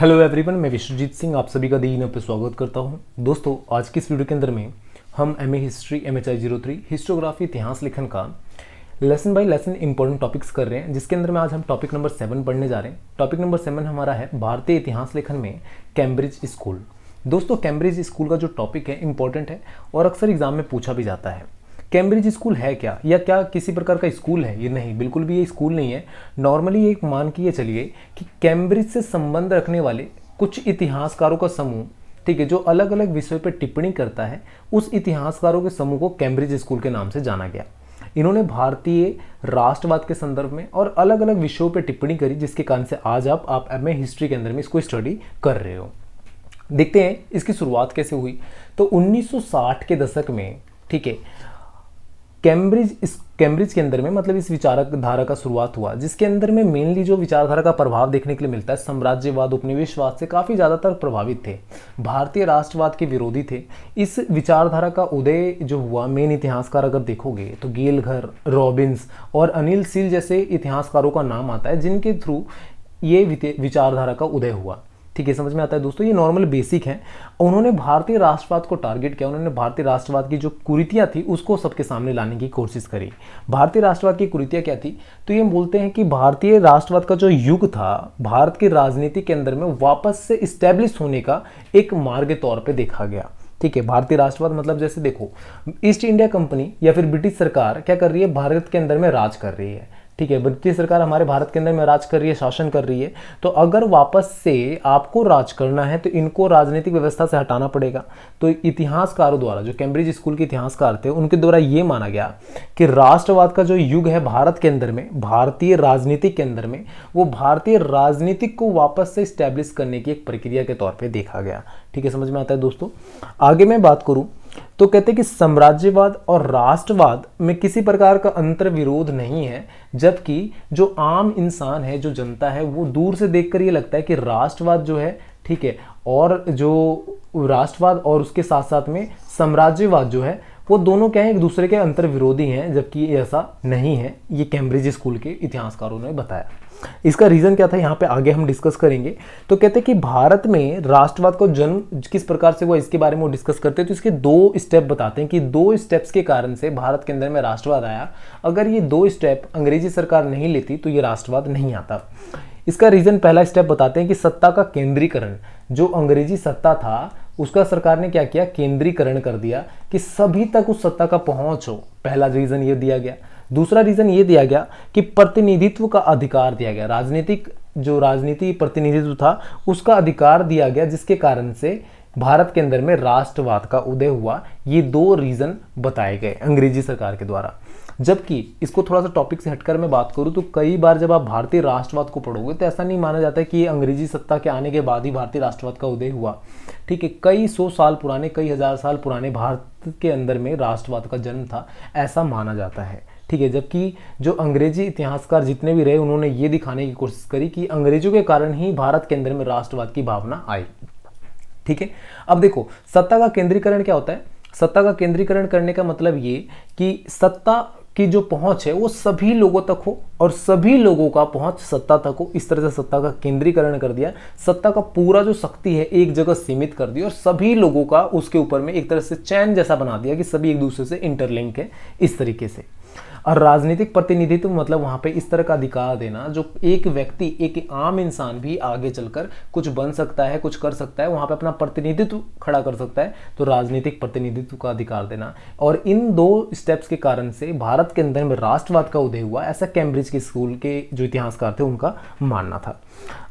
hello everyone मैं विश्वजीत सिंह आप सभी का दी पर स्वागत करता हूं दोस्तों आज की इस वीडियो के अंदर में हम M A history M H I zero three historiography इतिहास लेखन का lesson by lesson important topics कर रहे हैं जिसके अंदर में आज हम टॉपिक नंबर सेवन पढ़ने जा रहे हैं टॉपिक नंबर सेवन हमारा है भारतीय इतिहास लेखन में कैम्ब्रिज स्कूल दोस्तों कैम्ब्रिज स्कूल का जो टॉपिक है इंपॉर्टेंट है और अक्सर एग्जाम में पूछा भी जाता है कैम्ब्रिज स्कूल है क्या या क्या किसी प्रकार का स्कूल है ये नहीं बिल्कुल भी ये स्कूल नहीं है नॉर्मली एक मान के ये चलिए कि कैम्ब्रिज से संबंध रखने वाले कुछ इतिहासकारों का समूह ठीक है जो अलग अलग विषय पर टिप्पणी करता है उस इतिहासकारों के समूह को कैम्ब्रिज स्कूल के नाम से जाना गया इन्होंने भारतीय राष्ट्रवाद के संदर्भ में और अलग अलग विषयों पर टिप्पणी करी जिसके कारण से आज आप आप एम हिस्ट्री के अंदर में इसको स्टडी कर रहे हो देखते हैं इसकी शुरुआत कैसे हुई तो 1960 के दशक में ठीक है कैम्ब्रिज इस कैम्ब्रिज के अंदर में मतलब इस विचारक धारा का शुरुआत हुआ जिसके अंदर में मेनली जो विचारधारा का प्रभाव देखने के लिए मिलता है साम्राज्यवाद उपनिवेशवाद से काफ़ी ज़्यादातर प्रभावित थे भारतीय राष्ट्रवाद के विरोधी थे इस विचारधारा का उदय जो हुआ मेन इतिहासकार अगर देखोगे तो गेलघर रॉबिन्स और अनिल सील जैसे इतिहासकारों का नाम आता है जिनके थ्रू ये विचारधारा का उदय हुआ ठीक है समझ में आता है दोस्तों ये नॉर्मल बेसिक है उन्होंने भारतीय राष्ट्रवाद को टारगेट किया उन्होंने भारतीय राष्ट्रवाद की जो कुरीतियाँ थी उसको सबके सामने लाने की कोशिश करी भारतीय राष्ट्रवाद की कुरीतियाँ क्या थी तो ये बोलते हैं कि भारतीय राष्ट्रवाद का जो युग था भारत की राजनीति के अंदर में वापस से इस्टेब्लिश होने का एक मार्ग तौर पर देखा गया ठीक है भारतीय राष्ट्रवाद मतलब जैसे देखो ईस्ट इंडिया कंपनी या फिर ब्रिटिश सरकार क्या कर रही है भारत के अंदर में राज कर रही है ठीक है ब्रिटिश सरकार हमारे भारत के अंदर में राज कर रही है शासन कर रही है तो अगर वापस से आपको राज करना है तो इनको राजनीतिक व्यवस्था से हटाना पड़ेगा तो इतिहासकारों द्वारा जो कैम्ब्रिज स्कूल के इतिहासकार थे उनके द्वारा ये माना गया कि राष्ट्रवाद का जो युग है भारत के अंदर में भारतीय राजनीति के अंदर में वो भारतीय राजनीतिक को वापस से स्टैब्लिश करने की एक प्रक्रिया के तौर पर देखा गया ठीक है समझ में आता है दोस्तों आगे मैं बात करूँ तो कहते हैं कि साम्राज्यवाद और राष्ट्रवाद में किसी प्रकार का अंतर विरोध नहीं है जबकि जो आम इंसान है जो जनता है वो दूर से देखकर ये लगता है कि राष्ट्रवाद जो है ठीक है और जो राष्ट्रवाद और उसके साथ साथ में साम्राज्यवाद जो है वो दोनों क्या है एक दूसरे के अंतर विरोधी हैं जबकि ऐसा नहीं है ये कैम्ब्रिज स्कूल के इतिहासकारों ने बताया इसका रीज़न क्या था यहाँ पे आगे हम डिस्कस करेंगे तो कहते हैं कि भारत में राष्ट्रवाद को जन्म किस प्रकार से हुआ इसके बारे में वो डिस्कस करते हैं तो इसके दो स्टेप बताते हैं कि दो स्टेप्स के कारण से भारत के अंदर में राष्ट्रवाद आया अगर ये दो स्टेप अंग्रेजी सरकार नहीं लेती तो ये राष्ट्रवाद नहीं आता इसका रीज़न पहला स्टेप बताते हैं कि सत्ता का केंद्रीकरण जो अंग्रेजी सत्ता था उसका सरकार ने क्या किया केंद्रीकरण कर दिया कि सभी तक उस सत्ता का पहुंच हो पहला रीज़न ये दिया गया दूसरा रीज़न ये दिया गया कि प्रतिनिधित्व का अधिकार दिया गया राजनीतिक जो राजनीति प्रतिनिधित्व था उसका अधिकार दिया गया जिसके कारण से भारत के अंदर में राष्ट्रवाद का उदय हुआ ये दो रीज़न बताए गए अंग्रेजी सरकार के द्वारा जबकि इसको थोड़ा सा टॉपिक से हटकर मैं बात करूँ तो कई बार जब आप भारतीय राष्ट्रवाद को पढ़ोगे तो ऐसा नहीं माना जाता है कि अंग्रेजी सत्ता के आने के बाद ही भारतीय राष्ट्रवाद का उदय हुआ ठीक है कई सौ साल पुराने कई हज़ार साल पुराने भारत के अंदर में राष्ट्रवाद का जन्म था ऐसा माना जाता है ठीक है जबकि जो अंग्रेजी इतिहासकार जितने भी रहे उन्होंने ये दिखाने की कोशिश करी कि अंग्रेजों के कारण ही भारत के अंदर में राष्ट्रवाद की भावना आई ठीक है अब देखो सत्ता का केंद्रीकरण क्या होता है सत्ता का केंद्रीकरण करने का मतलब ये कि सत्ता की जो पहुंच है वो सभी लोगों तक हो और सभी लोगों का पहुंच सत्ता तक हो इस तरह से सत्ता का केंद्रीकरण कर दिया सत्ता का पूरा जो शक्ति है एक जगह सीमित कर दिया और सभी लोगों का उसके ऊपर में एक तरह से चैन जैसा बना दिया कि सभी एक दूसरे से इंटरलिंक है इस तरीके से और राजनीतिक प्रतिनिधित्व मतलब वहाँ पे इस तरह का अधिकार देना जो एक व्यक्ति एक आम इंसान भी आगे चलकर कुछ बन सकता है कुछ कर सकता है वहाँ पे अपना प्रतिनिधित्व खड़ा कर सकता है तो राजनीतिक प्रतिनिधित्व का अधिकार देना और इन दो स्टेप्स के कारण से भारत के अंदर में राष्ट्रवाद का उदय हुआ ऐसा कैम्ब्रिज के स्कूल के जो इतिहासकार थे उनका मानना था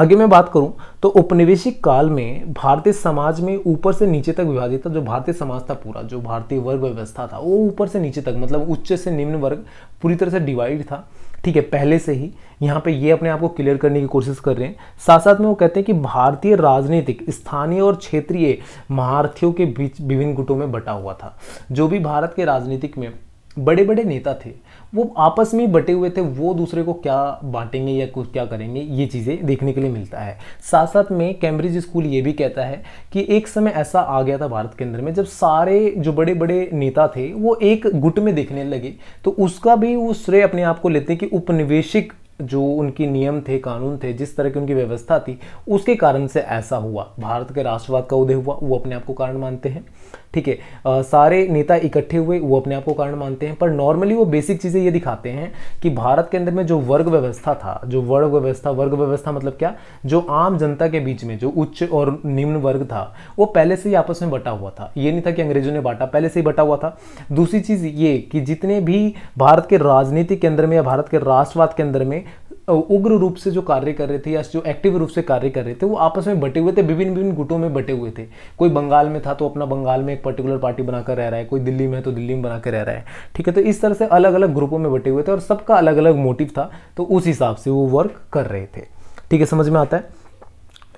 आगे मैं बात करूं तो उपनिवेशिक काल में भारतीय समाज में ऊपर से नीचे तक विभाजित था जो भारतीय समाज था पूरा जो भारतीय वर्ग व्यवस्था था वो ऊपर से नीचे तक मतलब उच्च से निम्न वर्ग पूरी तरह से डिवाइड था ठीक है पहले से ही यहाँ पे ये अपने आप को क्लियर करने की कोशिश कर रहे हैं साथ साथ में वो कहते हैं कि भारतीय राजनीतिक स्थानीय और क्षेत्रीय महारथियों के बीच विभिन्न गुटों में बटा हुआ था जो भी भारत के राजनीतिक में बड़े बड़े नेता थे वो आपस में बटे हुए थे वो दूसरे को क्या बांटेंगे या कुछ क्या करेंगे ये चीज़ें देखने के लिए मिलता है साथ साथ में कैम्ब्रिज स्कूल ये भी कहता है कि एक समय ऐसा आ गया था भारत के अंदर में जब सारे जो बड़े बड़े नेता थे वो एक गुट में देखने लगे तो उसका भी वो श्रेय अपने आप को लेते हैं कि उपनिवेशिक जो उनकी नियम थे कानून थे जिस तरह की उनकी व्यवस्था थी उसके कारण से ऐसा हुआ भारत के राष्ट्रवाद का उदय हुआ वो अपने आप को कारण मानते हैं ठीक है सारे नेता इकट्ठे हुए वो अपने आप को कारण मानते हैं पर नॉर्मली वो बेसिक चीज़ें ये दिखाते हैं कि भारत के अंदर में जो वर्ग व्यवस्था था जो वर्ग व्यवस्था वर्ग व्यवस्था मतलब क्या जो आम जनता के बीच में जो उच्च और निम्न वर्ग था वो पहले से ही आपस में बटा हुआ था ये नहीं था कि अंग्रेजों ने बांटा पहले से ही बटा हुआ था दूसरी चीज़ ये कि जितने भी भारत के राजनीति के अंदर में या भारत के राष्ट्रवाद के अंदर में उग्र रूप से जो कार्य कर रहे थे या जो एक्टिव रूप से कार्य कर रहे थे वो आपस में बटे हुए थे विभिन्न विभिन्न गुटों में बटे हुए थे कोई बंगाल में था तो अपना बंगाल में एक पर्टिकुलर पार्टी बनाकर रह रहा है कोई दिल्ली में है तो दिल्ली में बनाकर रह रहा है ठीक है तो इस तरह से अलग अलग ग्रुपों में बटे हुए थे और सबका अलग अलग मोटिव था तो उस हिसाब से वो वर्क कर रहे थे ठीक है समझ में आता है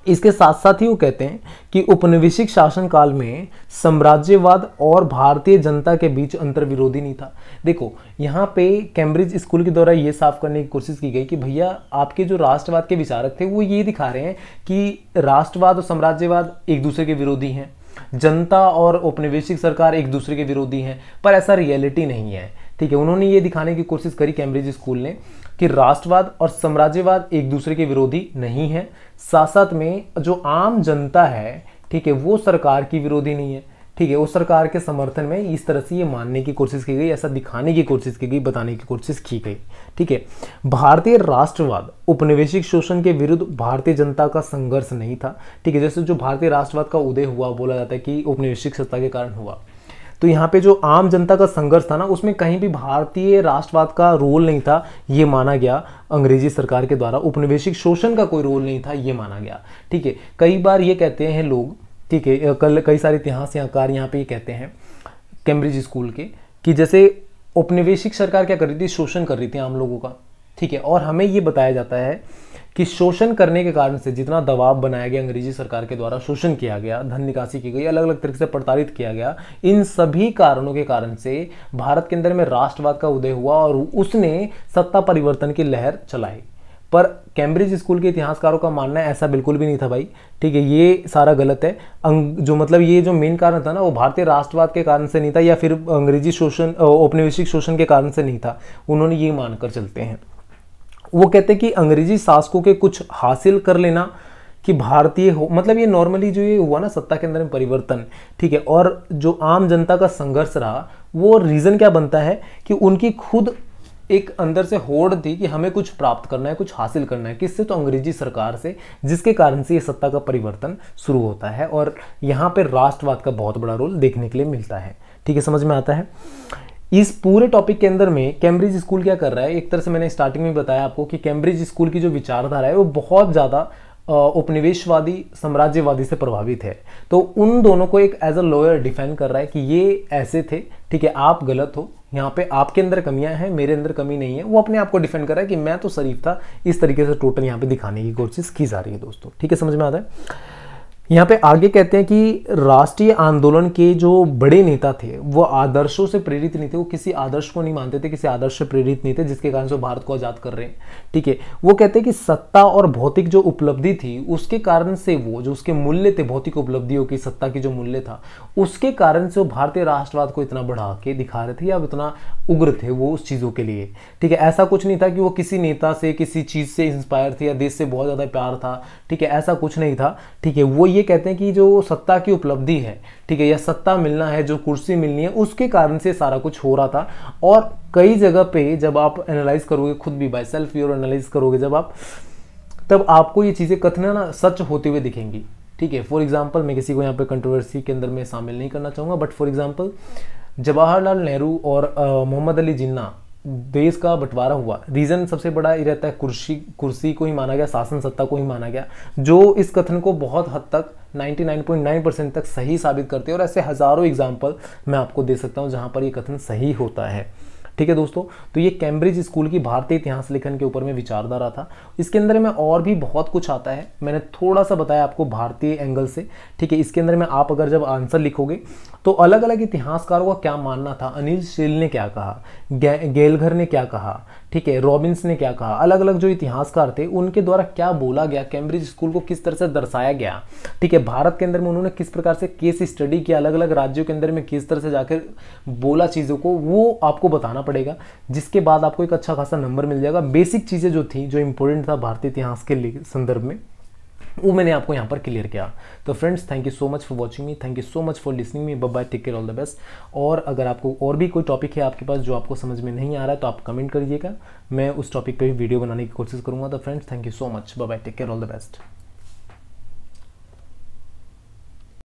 इसके साथ साथ ही वो कहते हैं कि उपनिवेशिक शासनकाल में साम्राज्यवाद और भारतीय जनता के बीच विरोधी नहीं था देखो यहाँ पे कैम्ब्रिज स्कूल के द्वारा ये साफ करने की कोशिश की गई कि भैया आपके जो राष्ट्रवाद के विचारक थे वो ये दिखा रहे हैं कि राष्ट्रवाद और साम्राज्यवाद एक दूसरे के विरोधी हैं जनता और औपनिवेशिक सरकार एक दूसरे के विरोधी हैं पर ऐसा रियलिटी नहीं है ठीक है उन्होंने ये दिखाने की कोशिश करी कैम्ब्रिज स्कूल ने कि राष्ट्रवाद और साम्राज्यवाद एक दूसरे के विरोधी नहीं है साथ साथ में जो आम जनता है ठीक है वो सरकार की विरोधी नहीं है ठीक है उस सरकार के समर्थन में इस तरह से ये मानने की कोशिश की गई ऐसा दिखाने की कोशिश की गई बताने की कोशिश की गई ठीक है भारतीय राष्ट्रवाद उपनिवेशिक शोषण के विरुद्ध भारतीय जनता का संघर्ष नहीं था ठीक है जैसे जो भारतीय राष्ट्रवाद का उदय हुआ बोला जाता है कि उपनिवेशिक सत्ता के कारण हुआ तो यहाँ पे जो आम जनता का संघर्ष था ना उसमें कहीं भी भारतीय राष्ट्रवाद का रोल नहीं था ये माना गया अंग्रेजी सरकार के द्वारा उपनिवेशिक शोषण का कोई रोल नहीं था ये माना गया ठीक है कई बार ये कहते हैं लोग ठीक है कल कई सारे इतिहासकार यहाँ पे ये कहते हैं कैम्ब्रिज स्कूल के कि जैसे उपनिवेशिक सरकार क्या कर रही थी शोषण कर रही थी आम लोगों का ठीक है और हमें ये बताया जाता है कि शोषण करने के कारण से जितना दबाव बनाया गया अंग्रेजी सरकार के द्वारा शोषण किया गया धन निकासी की गई अलग अलग तरीके से प्रताड़ित किया गया इन सभी कारणों के कारण से भारत के अंदर में राष्ट्रवाद का उदय हुआ और उसने सत्ता परिवर्तन की लहर चलाई पर कैम्ब्रिज स्कूल के इतिहासकारों का मानना है ऐसा बिल्कुल भी नहीं था भाई ठीक है ये सारा गलत है अंग, जो मतलब ये जो मेन कारण था ना वो भारतीय राष्ट्रवाद के कारण से नहीं था या फिर अंग्रेजी शोषण औपनिवेशिक शोषण के कारण से नहीं था उन्होंने ये मानकर चलते हैं वो कहते हैं कि अंग्रेजी शासकों के कुछ हासिल कर लेना कि भारतीय हो मतलब ये नॉर्मली जो ये हुआ ना सत्ता के अंदर में परिवर्तन ठीक है और जो आम जनता का संघर्ष रहा वो रीज़न क्या बनता है कि उनकी खुद एक अंदर से होड़ थी कि हमें कुछ प्राप्त करना है कुछ हासिल करना है किससे तो अंग्रेजी सरकार से जिसके कारण से ये सत्ता का परिवर्तन शुरू होता है और यहाँ पर राष्ट्रवाद का बहुत बड़ा रोल देखने के लिए मिलता है ठीक है समझ में आता है इस पूरे टॉपिक के अंदर में कैम्ब्रिज स्कूल क्या कर रहा है एक तरह से मैंने स्टार्टिंग में बताया आपको कि कैम्ब्रिज स्कूल की जो विचारधारा है वो बहुत ज़्यादा उपनिवेशवादी साम्राज्यवादी से प्रभावित है तो उन दोनों को एक एज अ लॉयर डिफेंड कर रहा है कि ये ऐसे थे ठीक है आप गलत हो यहाँ पे आपके अंदर कमियां हैं मेरे अंदर कमी नहीं है वो अपने आप को डिफेंड कर रहा है कि मैं तो शरीफ था इस तरीके से टोटल यहाँ पे दिखाने की कोशिश की जा रही है दोस्तों ठीक है समझ में आता है यहाँ पे आगे कहते हैं कि राष्ट्रीय आंदोलन के जो बड़े नेता थे वो आदर्शों से प्रेरित नहीं थे वो किसी आदर्श को नहीं मानते थे किसी आदर्श से प्रेरित नहीं थे जिसके कारण से भारत को आज़ाद कर रहे हैं ठीक है वो कहते हैं कि सत्ता और भौतिक जो उपलब्धि थी उसके कारण से वो जो उसके मूल्य थे भौतिक उपलब्धियों की सत्ता की जो मूल्य था उसके कारण से वो भारतीय राष्ट्रवाद को इतना बढ़ा के दिखा रहे थे या इतना उग्र थे वो उस चीज़ों के लिए ठीक है ऐसा कुछ नहीं था कि वो किसी नेता से किसी चीज़ से इंस्पायर थे या देश से बहुत ज़्यादा प्यार था ठीक है ऐसा कुछ नहीं था ठीक है वो ये ये कहते हैं कि जो सत्ता की उपलब्धि है ठीक है या सत्ता मिलना है जो कुर्सी मिलनी है उसके कारण से सारा कुछ हो रहा था और कई जगह पे जब आप एनालाइज करोगे खुद भी बाय सेल्फ योर एनालाइज करोगे जब आप तब आपको ये चीज़ें कथना ना सच होते हुए दिखेंगी ठीक है फॉर एग्जाम्पल मैं किसी को यहाँ पर कंट्रोवर्सी के अंदर में शामिल नहीं करना चाहूँगा but for example Jawaharlal Nehru और मोहम्मद अली जिन्ना देश का बंटवारा हुआ रीज़न सबसे बड़ा ये रहता है कुर्सी कुर्सी को ही माना गया शासन सत्ता को ही माना गया जो इस कथन को बहुत हद तक 99.9 परसेंट तक सही साबित करते हैं और ऐसे हज़ारों एग्जाम्पल मैं आपको दे सकता हूँ जहाँ पर ये कथन सही होता है ठीक है दोस्तों तो ये कैम्ब्रिज स्कूल की भारतीय इतिहास लेखन के ऊपर में विचारधारा था इसके अंदर में और भी बहुत कुछ आता है मैंने थोड़ा सा बताया आपको भारतीय एंगल से ठीक है इसके अंदर में आप अगर जब आंसर लिखोगे तो अलग अलग इतिहासकारों का क्या मानना था अनिल शील ने क्या कहा गे, गेलघर ने क्या कहा ठीक है रॉबिन्स ने क्या कहा अलग अलग जो इतिहासकार थे उनके द्वारा क्या बोला गया कैम्ब्रिज स्कूल को किस तरह से दर्शाया गया ठीक है भारत के अंदर में उन्होंने किस प्रकार से केस स्टडी किया अलग अलग राज्यों के अंदर में किस तरह से जाकर बोला चीज़ों को वो आपको बताना पड़ेगा जिसके बाद आपको एक अच्छा खासा नंबर मिल जाएगा बेसिक चीज़ें जो थी जो इंपॉर्टेंट था भारतीय इतिहास के संदर्भ में वो मैंने आपको यहाँ पर क्लियर किया तो friends thank you so much for watching me thank you so much for listening me bye take care all the best और अगर आपको और भी कोई टॉपिक है आपके पास जो आपको समझ में नहीं आ रहा है तो आप कमेंट करिएगा मैं उस टॉपिक पर भी वीडियो बनाने की कोशिश करूँगा तो friends thank you so much bye take care all the best